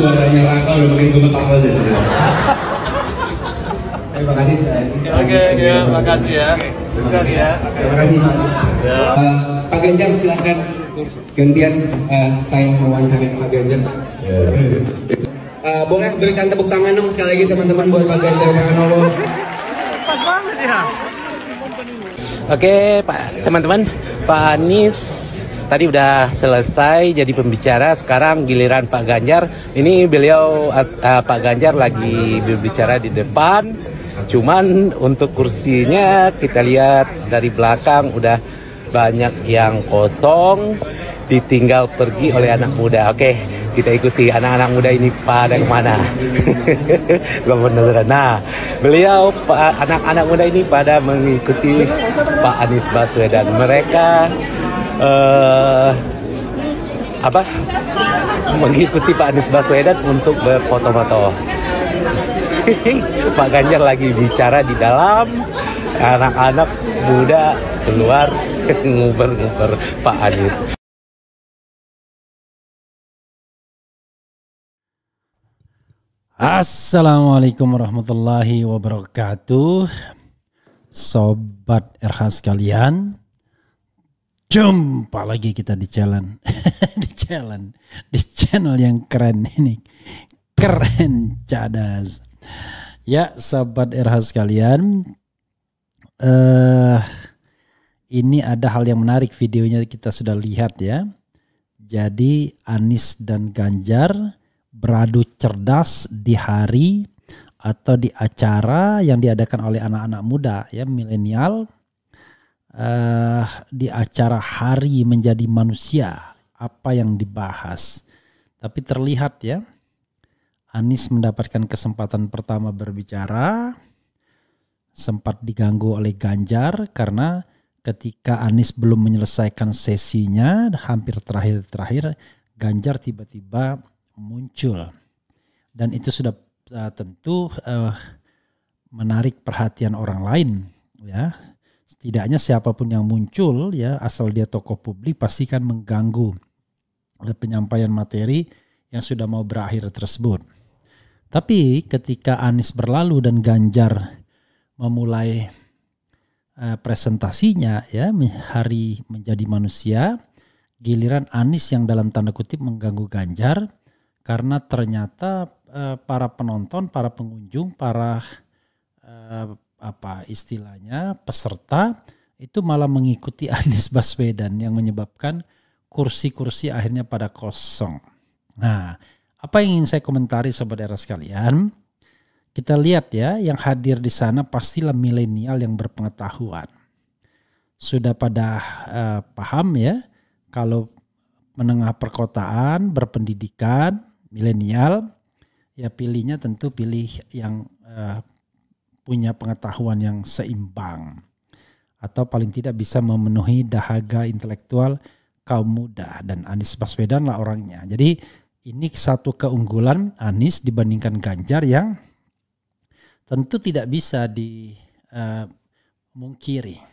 suaranya Raka udah makin gemetar aja Terima kasih Oke, kasih ya, terima kasih ya. Terima kasih. Ya. ya. Eh, Pak Ganjar silahkan gantian uh, saya mewawancarai Pak Ganjar. Uh, boleh berikan tepuk tangan dong sekali lagi teman-teman buat Pak Ganjar Pranowo. Pas banget ya. Oke, Pak teman-teman, Pak Anies tadi udah selesai jadi pembicara. Sekarang giliran Pak Ganjar. Ini beliau uh, Pak Ganjar lagi berbicara di depan. Cuman untuk kursinya kita lihat dari belakang udah banyak yang kosong ditinggal pergi oleh anak muda. Oke, kita ikuti anak-anak muda ini pada kemana. nah, beliau anak-anak muda ini pada mengikuti Pak Anies Baswedan. Mereka uh, apa mengikuti Pak Anies Baswedan untuk berfoto-foto. Pak Ganjar lagi bicara di dalam anak-anak muda keluar nguber-nguber Pak Anies. Assalamualaikum warahmatullahi wabarakatuh Sobat RH sekalian Jumpa lagi kita di jalan, di jalan, di channel yang keren ini. Keren cadas. Ya, sahabat RH sekalian, uh, ini ada hal yang menarik videonya kita sudah lihat ya. Jadi Anis dan Ganjar beradu cerdas di hari atau di acara yang diadakan oleh anak-anak muda ya milenial uh, di acara hari menjadi manusia apa yang dibahas. Tapi terlihat ya, Anies mendapatkan kesempatan pertama berbicara, sempat diganggu oleh Ganjar karena ketika Anies belum menyelesaikan sesinya, hampir terakhir-terakhir Ganjar tiba-tiba muncul. Dan itu sudah uh, tentu uh, menarik perhatian orang lain ya setidaknya siapapun yang muncul ya asal dia tokoh publik pasti kan mengganggu eh, penyampaian materi yang sudah mau berakhir tersebut. Tapi ketika Anies berlalu dan Ganjar memulai uh, presentasinya ya hari menjadi manusia, giliran Anies yang dalam tanda kutip mengganggu Ganjar karena ternyata uh, para penonton, para pengunjung, para uh, apa istilahnya peserta itu malah mengikuti Anies Baswedan yang menyebabkan kursi-kursi akhirnya pada kosong. Nah, apa yang ingin saya komentari saudara sekalian? Kita lihat ya, yang hadir di sana pastilah milenial yang berpengetahuan. Sudah pada uh, paham ya, kalau menengah perkotaan, berpendidikan, milenial, ya pilihnya tentu pilih yang uh, punya pengetahuan yang seimbang atau paling tidak bisa memenuhi dahaga intelektual kaum muda dan Anies Baswedan lah orangnya. Jadi ini satu keunggulan Anies dibandingkan Ganjar yang tentu tidak bisa dimungkiri. Eh,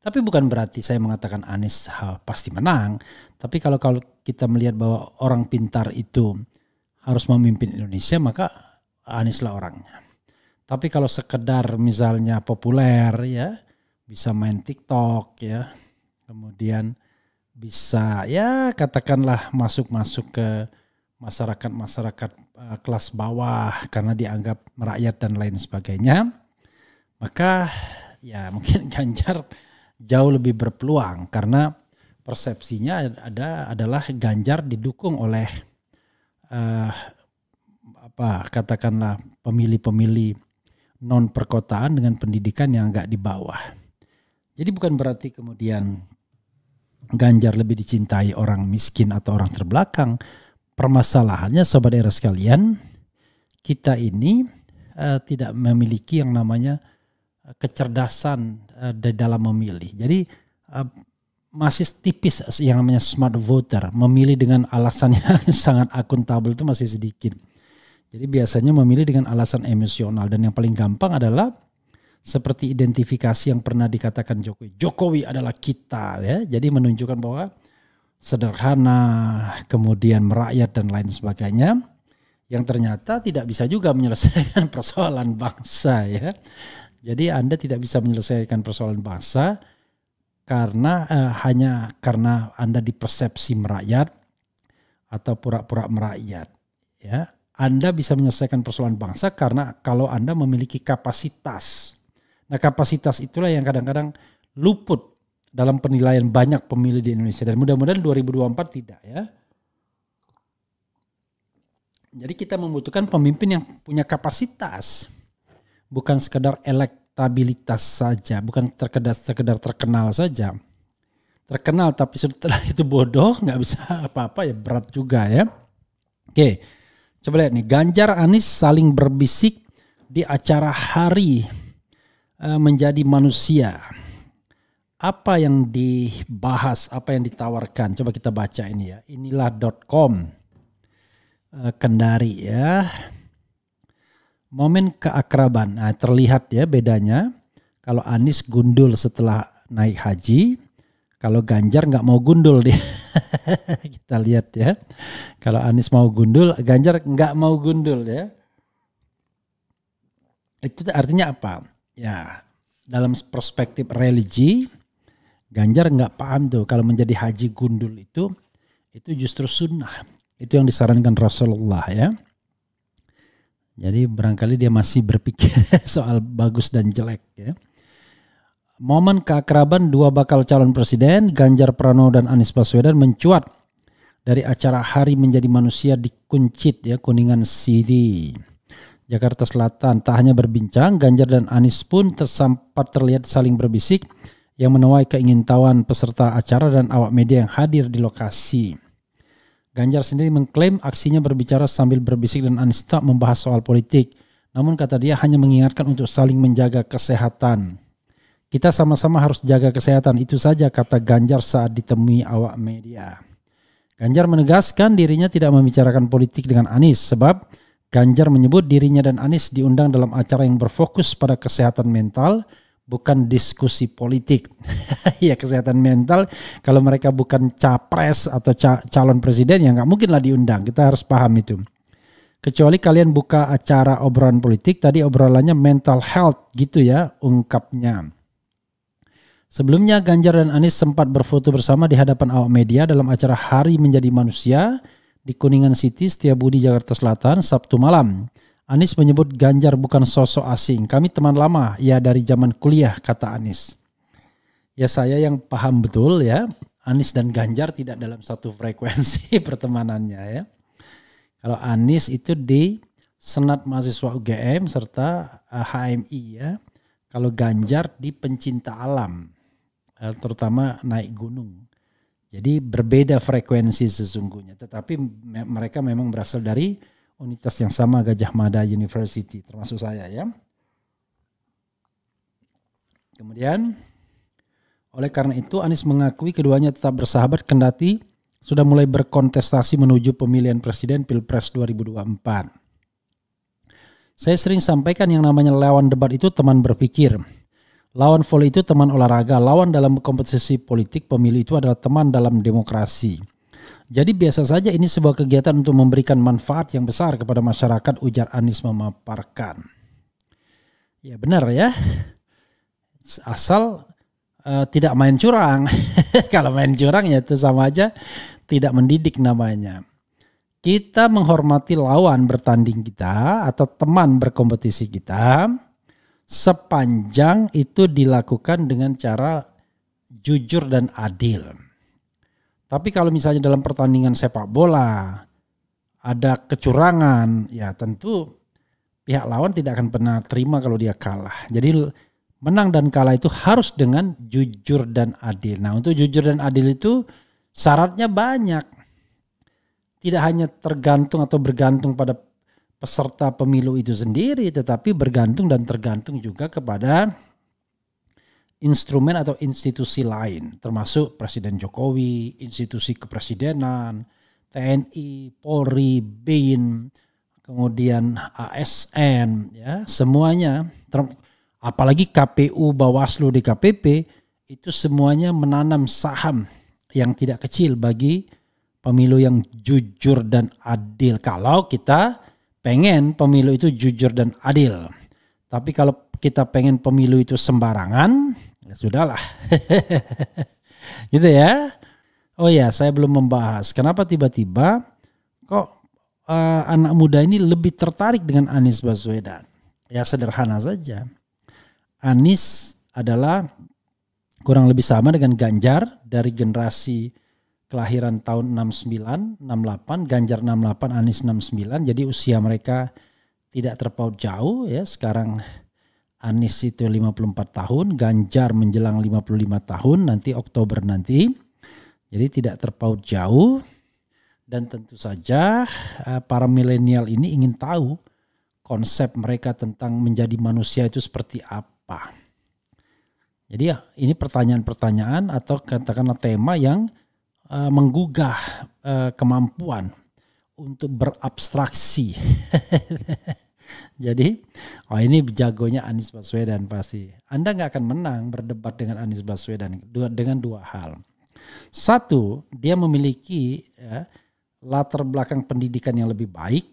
tapi bukan berarti saya mengatakan Anies pasti menang. Tapi kalau kalau kita melihat bahwa orang pintar itu harus memimpin Indonesia, maka Anies lah orangnya. Tapi kalau sekedar misalnya populer ya, bisa main TikTok ya, kemudian bisa ya katakanlah masuk-masuk ke masyarakat-masyarakat eh, kelas bawah karena dianggap merakyat dan lain sebagainya, maka ya mungkin Ganjar jauh lebih berpeluang karena persepsinya ada adalah Ganjar didukung oleh uh, apa katakanlah pemilih-pemilih non perkotaan dengan pendidikan yang agak di bawah. Jadi bukan berarti kemudian Ganjar lebih dicintai orang miskin atau orang terbelakang. Permasalahannya sobat era sekalian, kita ini uh, tidak memiliki yang namanya eh, kecerdasan uh, dalam memilih. Jadi uh, masih tipis yang namanya smart voter, memilih dengan alasannya sangat akuntabel itu masih sedikit. Jadi biasanya memilih dengan alasan emosional dan yang paling gampang adalah seperti identifikasi yang pernah dikatakan Jokowi. Jokowi adalah kita ya. Jadi menunjukkan bahwa sederhana, kemudian merakyat dan lain sebagainya yang ternyata tidak bisa juga menyelesaikan persoalan bangsa ya. Jadi Anda tidak bisa menyelesaikan persoalan bangsa karena eh, hanya karena Anda dipersepsi merakyat atau pura-pura merakyat ya anda bisa menyelesaikan persoalan bangsa karena kalau Anda memiliki kapasitas. Nah kapasitas itulah yang kadang-kadang luput dalam penilaian banyak pemilih di Indonesia. Dan mudah-mudahan 2024 tidak ya. Jadi kita membutuhkan pemimpin yang punya kapasitas. Bukan sekedar elektabilitas saja. Bukan terkedar, sekedar terkenal saja. Terkenal tapi setelah itu bodoh nggak bisa apa-apa ya berat juga ya. Oke. Okay. Coba lihat nih, Ganjar Anies saling berbisik di acara hari e, menjadi manusia. Apa yang dibahas, apa yang ditawarkan? Coba kita baca ini ya. Inilah.com e, Kendari ya. Momen keakraban. Nah, terlihat ya bedanya. Kalau Anies gundul setelah naik haji, kalau Ganjar nggak mau gundul dia. Kita lihat ya. Kalau Anies mau gundul, Ganjar nggak mau gundul ya. Itu artinya apa? Ya, dalam perspektif religi, Ganjar nggak paham tuh kalau menjadi haji gundul itu, itu justru sunnah. Itu yang disarankan Rasulullah ya. Jadi barangkali dia masih berpikir soal bagus dan jelek ya. Momen keakraban dua bakal calon presiden Ganjar Pranowo dan Anies Baswedan mencuat dari acara Hari Menjadi Manusia di Kuncit ya Kuningan City. Jakarta Selatan tak hanya berbincang, Ganjar dan Anies pun tersampat terlihat saling berbisik yang menuai keingintahuan peserta acara dan awak media yang hadir di lokasi. Ganjar sendiri mengklaim aksinya berbicara sambil berbisik dan Anies tak membahas soal politik. Namun kata dia hanya mengingatkan untuk saling menjaga kesehatan. Kita sama-sama harus jaga kesehatan. Itu saja kata Ganjar saat ditemui awak media. Ganjar menegaskan dirinya tidak membicarakan politik dengan Anies sebab Ganjar menyebut dirinya dan Anies diundang dalam acara yang berfokus pada kesehatan mental bukan diskusi politik. ya kesehatan mental kalau mereka bukan capres atau ca calon presiden ya nggak mungkin lah diundang. Kita harus paham itu. Kecuali kalian buka acara obrolan politik, tadi obrolannya mental health gitu ya ungkapnya. Sebelumnya Ganjar dan Anies sempat berfoto bersama di hadapan awak media dalam acara Hari Menjadi Manusia di Kuningan City, Setiabudi, Jakarta Selatan, Sabtu malam. Anies menyebut Ganjar bukan sosok asing. Kami teman lama, ya dari zaman kuliah, kata Anies. Ya saya yang paham betul ya, Anies dan Ganjar tidak dalam satu frekuensi pertemanannya ya. Kalau Anies itu di Senat Mahasiswa UGM serta HMI eh, ya. Kalau Ganjar di pencinta alam. Eh, terutama naik gunung. Jadi berbeda frekuensi sesungguhnya, tetapi mereka memang berasal dari unitas yang sama Gajah Mada University, termasuk saya ya. Kemudian, oleh karena itu Anies mengakui keduanya tetap bersahabat kendati sudah mulai berkontestasi menuju pemilihan presiden Pilpres 2024. Saya sering sampaikan yang namanya lawan debat itu teman berpikir. Lawan volley itu teman olahraga, lawan dalam kompetisi politik, pemilu itu adalah teman dalam demokrasi. Jadi biasa saja ini sebuah kegiatan untuk memberikan manfaat yang besar kepada masyarakat, ujar Anies memaparkan. Ya benar ya, asal uh, tidak main curang. Kalau main curang ya itu sama aja tidak mendidik namanya. Kita menghormati lawan bertanding kita atau teman berkompetisi kita sepanjang itu dilakukan dengan cara jujur dan adil. Tapi kalau misalnya dalam pertandingan sepak bola ada kecurangan, ya tentu pihak lawan tidak akan pernah terima kalau dia kalah. Jadi menang dan kalah itu harus dengan jujur dan adil. Nah, untuk jujur dan adil itu syaratnya banyak. Tidak hanya tergantung atau bergantung pada peserta pemilu itu sendiri, tetapi bergantung dan tergantung juga kepada instrumen atau institusi lain, termasuk Presiden Jokowi, institusi kepresidenan, TNI, Polri, BIN, kemudian ASN, ya semuanya, apalagi KPU, Bawaslu, DKPP itu semuanya menanam saham yang tidak kecil bagi pemilu yang jujur dan adil. Kalau kita pengen pemilu itu jujur dan adil. Tapi kalau kita pengen pemilu itu sembarangan, ya sudahlah. gitu ya. Oh ya, saya belum membahas kenapa tiba-tiba kok uh, anak muda ini lebih tertarik dengan Anies Baswedan. Ya sederhana saja. Anies adalah kurang lebih sama dengan Ganjar dari generasi kelahiran tahun 69, 68, Ganjar 68, Anies 69. Jadi usia mereka tidak terpaut jauh ya. Sekarang Anies itu 54 tahun, Ganjar menjelang 55 tahun nanti Oktober nanti. Jadi tidak terpaut jauh dan tentu saja eh, para milenial ini ingin tahu konsep mereka tentang menjadi manusia itu seperti apa. Jadi ya ini pertanyaan-pertanyaan atau katakanlah tema yang Eh, menggugah uh, kemampuan untuk berabstraksi. Jadi, oh ini jagonya Anies Baswedan pasti. Anda nggak akan menang berdebat dengan Anies Baswedan dengan dua hal. Satu, dia memiliki ya, latar belakang pendidikan yang lebih baik.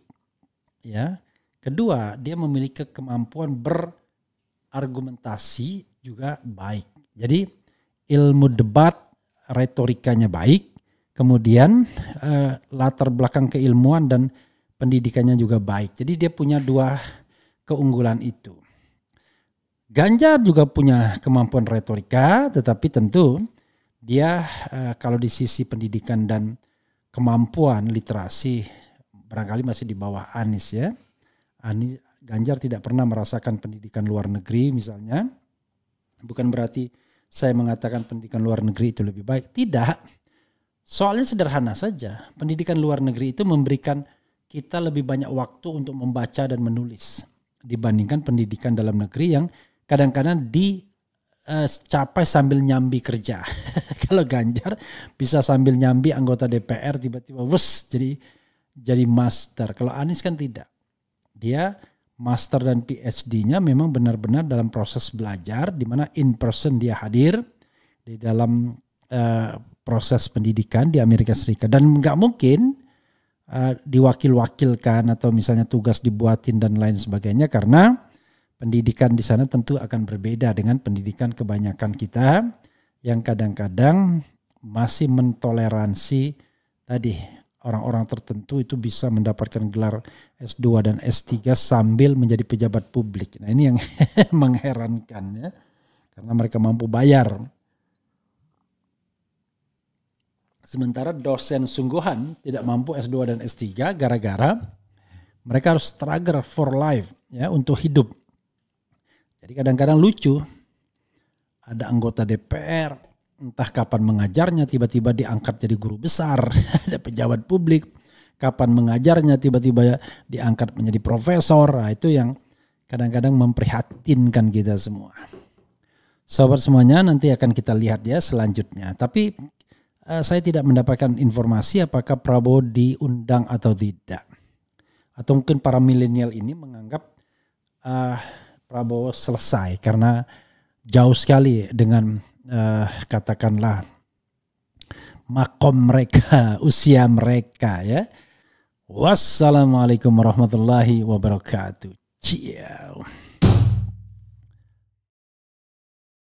Ya, kedua, dia memiliki kemampuan berargumentasi juga baik. Jadi, ilmu debat retorikanya baik, kemudian eh, latar belakang keilmuan dan pendidikannya juga baik. Jadi dia punya dua keunggulan itu. Ganjar juga punya kemampuan retorika, tetapi tentu dia eh, kalau di sisi pendidikan dan kemampuan literasi barangkali masih di bawah Anies ya. Anies Ganjar tidak pernah merasakan pendidikan luar negeri misalnya. Bukan berarti saya mengatakan pendidikan luar negeri itu lebih baik. Tidak. Soalnya sederhana saja. Pendidikan luar negeri itu memberikan kita lebih banyak waktu untuk membaca dan menulis dibandingkan pendidikan dalam negeri yang kadang-kadang dicapai eh, uh, sambil nyambi kerja. Kalau Ganjar bisa sambil nyambi anggota DPR tiba-tiba wes jadi jadi master. Kalau Anies kan tidak. Dia master dan PhD-nya memang benar-benar dalam proses belajar di mana in person dia hadir di dalam uh, proses pendidikan di Amerika Serikat dan nggak mungkin uh, diwakil-wakilkan atau misalnya tugas dibuatin dan lain sebagainya karena pendidikan di sana tentu akan berbeda dengan pendidikan kebanyakan kita yang kadang-kadang masih mentoleransi tadi orang-orang tertentu itu bisa mendapatkan gelar S2 dan S3 sambil menjadi pejabat publik. Nah ini yang mengherankan ya. Karena mereka mampu bayar. Sementara dosen sungguhan tidak mampu S2 dan S3 gara-gara mereka harus struggle for life ya untuk hidup. Jadi kadang-kadang lucu ada anggota DPR entah kapan mengajarnya tiba-tiba diangkat jadi guru besar, ada pejabat publik, kapan mengajarnya tiba-tiba diangkat menjadi profesor. Nah, itu yang kadang-kadang memprihatinkan kita semua. Sobat semuanya nanti akan kita lihat ya selanjutnya. Tapi eh, saya tidak mendapatkan informasi apakah Prabowo diundang atau tidak. Atau mungkin para milenial ini menganggap eh, Prabowo selesai karena jauh sekali dengan uh, katakanlah makom mereka, usia mereka ya. Wassalamualaikum warahmatullahi wabarakatuh. Ciao.